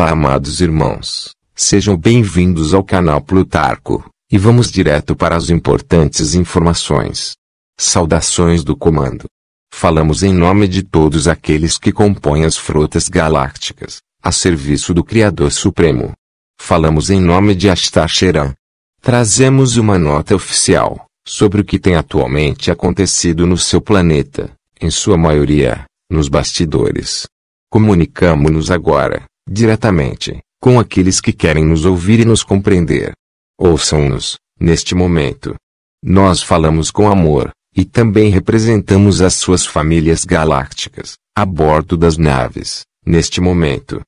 Olá, amados irmãos. Sejam bem-vindos ao canal Plutarco, e vamos direto para as importantes informações. Saudações do comando. Falamos em nome de todos aqueles que compõem as frotas galácticas, a serviço do Criador Supremo. Falamos em nome de Astarcheran. Sheran. Trazemos uma nota oficial sobre o que tem atualmente acontecido no seu planeta, em sua maioria, nos bastidores. Comunicamos-nos agora diretamente, com aqueles que querem nos ouvir e nos compreender. Ouçam-nos, neste momento. Nós falamos com amor, e também representamos as suas famílias galácticas, a bordo das naves, neste momento.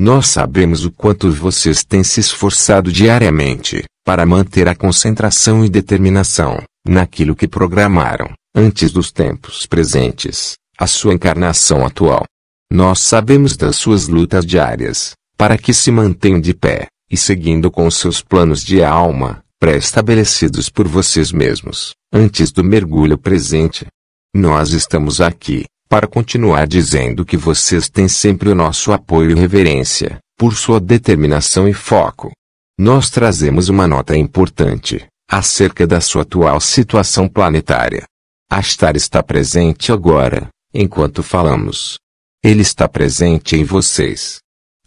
Nós sabemos o quanto vocês têm se esforçado diariamente para manter a concentração e determinação naquilo que programaram, antes dos tempos presentes, a sua encarnação atual. Nós sabemos das suas lutas diárias, para que se mantenham de pé, e seguindo com seus planos de alma, pré-estabelecidos por vocês mesmos, antes do mergulho presente. Nós estamos aqui, para continuar dizendo que vocês têm sempre o nosso apoio e reverência, por sua determinação e foco. Nós trazemos uma nota importante, acerca da sua atual situação planetária. Astar está presente agora, enquanto falamos, ele está presente em vocês.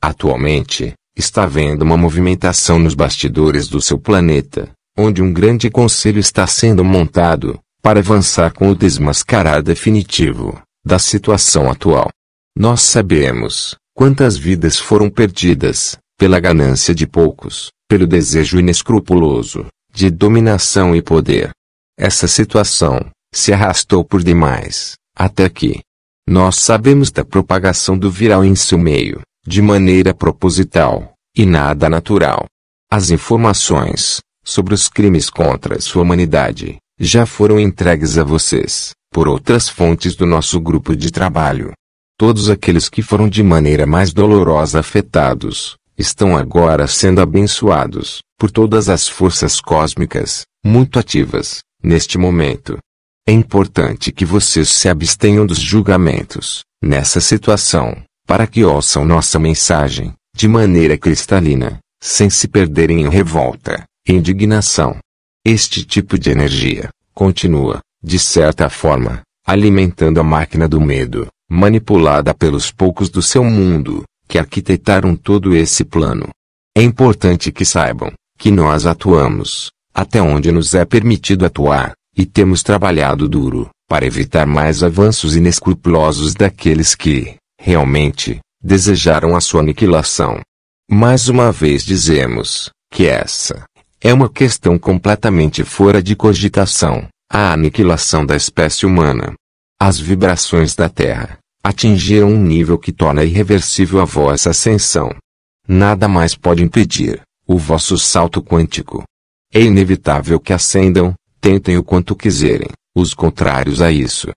Atualmente, está vendo uma movimentação nos bastidores do seu planeta, onde um grande conselho está sendo montado, para avançar com o desmascarar definitivo da situação atual. Nós sabemos quantas vidas foram perdidas pela ganância de poucos, pelo desejo inescrupuloso de dominação e poder. Essa situação se arrastou por demais até aqui. Nós sabemos da propagação do viral em seu meio, de maneira proposital, e nada natural. As informações sobre os crimes contra a sua humanidade já foram entregues a vocês por outras fontes do nosso grupo de trabalho. Todos aqueles que foram de maneira mais dolorosa afetados estão agora sendo abençoados por todas as forças cósmicas, muito ativas, neste momento, é importante que vocês se abstenham dos julgamentos, nessa situação, para que ouçam nossa mensagem, de maneira cristalina, sem se perderem em revolta, indignação. Este tipo de energia, continua, de certa forma, alimentando a máquina do medo, manipulada pelos poucos do seu mundo, que arquitetaram todo esse plano. É importante que saibam que nós atuamos, até onde nos é permitido atuar, e temos trabalhado duro para evitar mais avanços inescrupulosos daqueles que, realmente, desejaram a sua aniquilação. Mais uma vez dizemos que essa é uma questão completamente fora de cogitação a aniquilação da espécie humana. As vibrações da Terra atingiram um nível que torna irreversível a vossa ascensão. Nada mais pode impedir o vosso salto quântico. É inevitável que ascendam Tentem o quanto quiserem, os contrários a isso.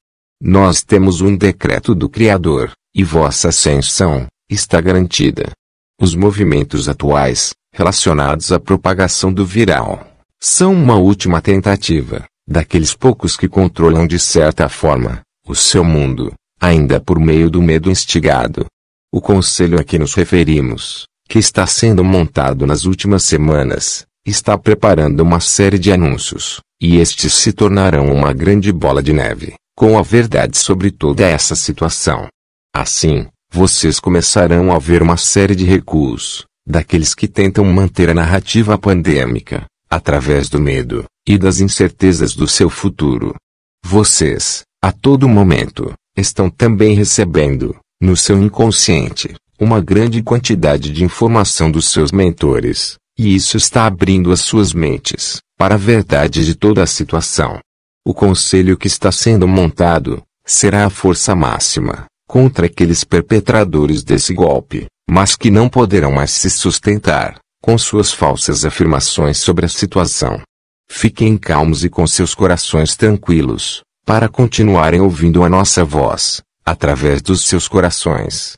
Nós temos um decreto do Criador, e vossa ascensão está garantida. Os movimentos atuais, relacionados à propagação do viral, são uma última tentativa, daqueles poucos que controlam de certa forma, o seu mundo, ainda por meio do medo instigado. O conselho a que nos referimos, que está sendo montado nas últimas semanas, está preparando uma série de anúncios, e estes se tornarão uma grande bola de neve, com a verdade sobre toda essa situação. Assim, vocês começarão a ver uma série de recuos, daqueles que tentam manter a narrativa pandêmica, através do medo, e das incertezas do seu futuro. Vocês, a todo momento, estão também recebendo, no seu inconsciente, uma grande quantidade de informação dos seus mentores, e isso está abrindo as suas mentes, para a verdade de toda a situação. O conselho que está sendo montado será a força máxima contra aqueles perpetradores desse golpe, mas que não poderão mais se sustentar com suas falsas afirmações sobre a situação. Fiquem calmos e com seus corações tranquilos, para continuarem ouvindo a nossa voz, através dos seus corações.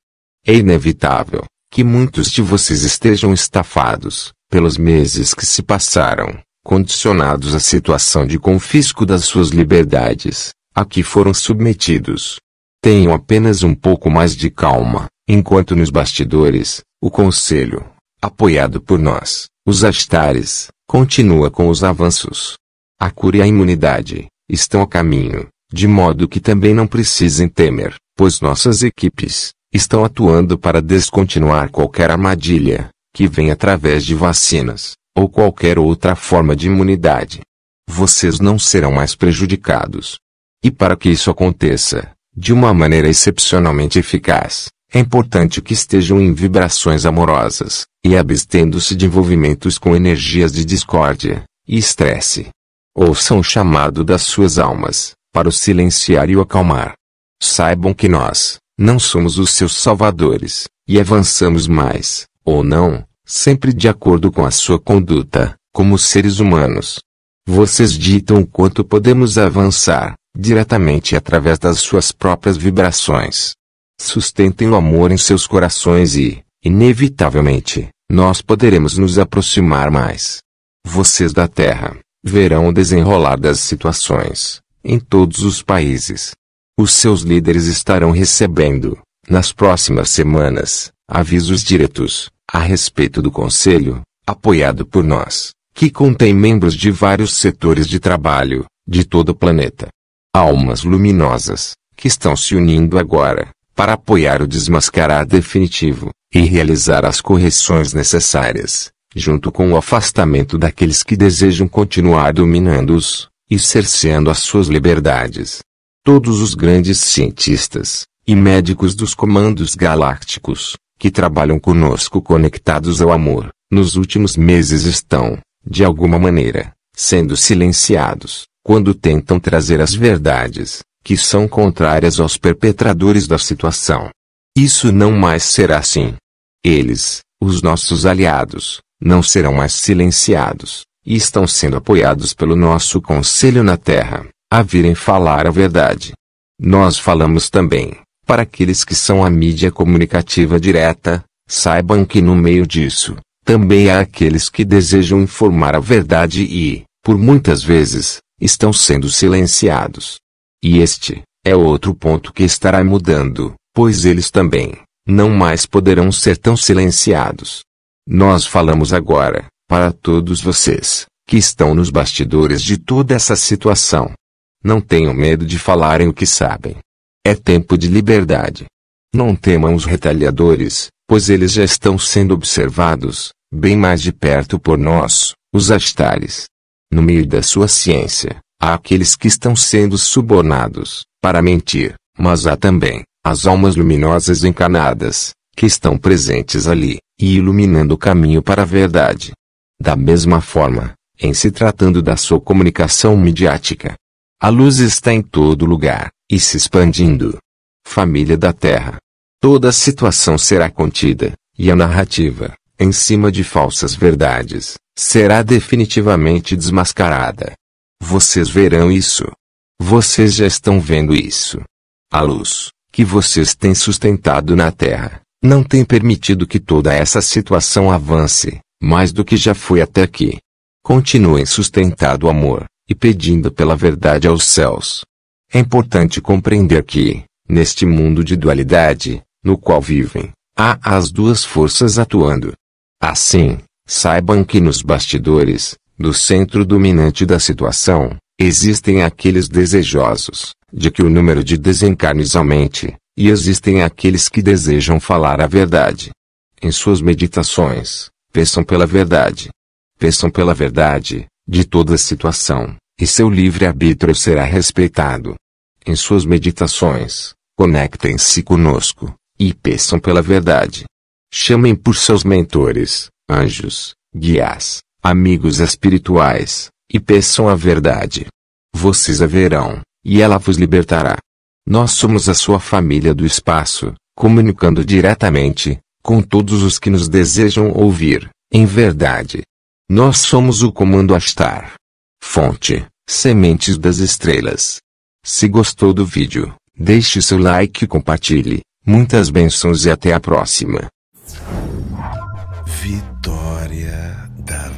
É inevitável que muitos de vocês estejam estafados pelos meses que se passaram condicionados à situação de confisco das suas liberdades, a que foram submetidos. Tenham apenas um pouco mais de calma, enquanto nos bastidores, o Conselho, apoiado por nós, os astares, continua com os avanços. A cura e a imunidade estão a caminho, de modo que também não precisem temer, pois nossas equipes estão atuando para descontinuar qualquer armadilha que vem através de vacinas ou qualquer outra forma de imunidade. Vocês não serão mais prejudicados. E para que isso aconteça, de uma maneira excepcionalmente eficaz, é importante que estejam em vibrações amorosas, e abstendo-se de envolvimentos com energias de discórdia e estresse. Ouçam o chamado das suas almas, para o silenciar e o acalmar. Saibam que nós, não somos os seus salvadores, e avançamos mais, ou não, sempre de acordo com a sua conduta, como seres humanos. Vocês ditam o quanto podemos avançar, diretamente através das suas próprias vibrações. Sustentem o amor em seus corações e, inevitavelmente, nós poderemos nos aproximar mais. Vocês da Terra verão o desenrolar das situações em todos os países. Os seus líderes estarão recebendo, nas próximas semanas, avisos diretos a respeito do Conselho, apoiado por nós, que contém membros de vários setores de trabalho, de todo o planeta. Almas luminosas, que estão se unindo agora, para apoiar o desmascarar definitivo, e realizar as correções necessárias, junto com o afastamento daqueles que desejam continuar dominando-os, e cerceando as suas liberdades. Todos os grandes cientistas, e médicos dos comandos galácticos, que trabalham conosco conectados ao amor, nos últimos meses estão, de alguma maneira, sendo silenciados, quando tentam trazer as verdades, que são contrárias aos perpetradores da situação. Isso não mais será assim. Eles, os nossos aliados, não serão mais silenciados, e estão sendo apoiados pelo nosso conselho na Terra, a virem falar a verdade. Nós falamos também, para aqueles que são a mídia comunicativa direta, saibam que no meio disso, também há aqueles que desejam informar a verdade e, por muitas vezes, estão sendo silenciados. E este é outro ponto que estará mudando, pois eles também não mais poderão ser tão silenciados. Nós falamos agora, para todos vocês, que estão nos bastidores de toda essa situação. Não tenham medo de falarem o que sabem. É tempo de liberdade. Não temam os retaliadores, pois eles já estão sendo observados, bem mais de perto por nós, os astares. No meio da sua ciência, há aqueles que estão sendo subornados, para mentir, mas há também, as almas luminosas encarnadas, que estão presentes ali, e iluminando o caminho para a verdade. Da mesma forma, em se tratando da sua comunicação midiática, a luz está em todo lugar, e se expandindo. Família da Terra. Toda a situação será contida, e a narrativa, em cima de falsas verdades, será definitivamente desmascarada. Vocês verão isso. Vocês já estão vendo isso. A luz que vocês têm sustentado na Terra não tem permitido que toda essa situação avance, mais do que já foi até aqui. Continuem sustentado o amor e pedindo pela verdade aos céus. É importante compreender que, neste mundo de dualidade, no qual vivem, há as duas forças atuando. Assim, saibam que nos bastidores, do centro dominante da situação, existem aqueles desejosos de que o número de desencarnes aumente, e existem aqueles que desejam falar a verdade. Em suas meditações, peçam pela verdade. Peçam pela verdade, de toda situação, e seu livre-arbítrio será respeitado. Em suas meditações, conectem-se conosco, e peçam pela verdade. Chamem por seus mentores, anjos, guias, amigos espirituais, e peçam a verdade. Vocês a verão, e ela vos libertará. Nós somos a sua família do espaço, comunicando diretamente, com todos os que nos desejam ouvir, em verdade. Nós somos o comando Astar. Fonte: Sementes das Estrelas. Se gostou do vídeo, deixe seu like e compartilhe. Muitas bênçãos e até a próxima. Vitória da